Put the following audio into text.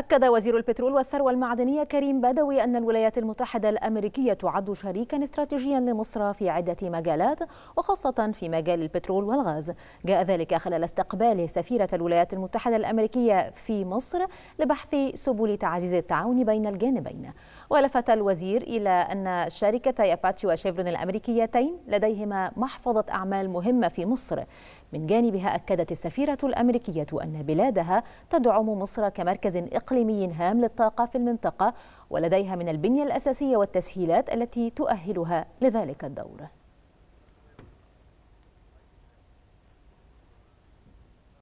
أكد وزير البترول والثروة المعدنية كريم بدوي أن الولايات المتحدة الأمريكية تعد شريكا استراتيجيا لمصر في عدة مجالات وخاصة في مجال البترول والغاز جاء ذلك خلال استقبال سفيرة الولايات المتحدة الأمريكية في مصر لبحث سبل تعزيز التعاون بين الجانبين ولفت الوزير إلى أن شركتي أباتشي وشيفرون الأمريكيتين لديهما محفظة أعمال مهمة في مصر من جانبها أكدت السفيرة الأمريكية أن بلادها تدعم مصر كمركز إقليمي إقليمي هام للطاقة في المنطقة ولديها من البنية الأساسية والتسهيلات التي تؤهلها لذلك الدور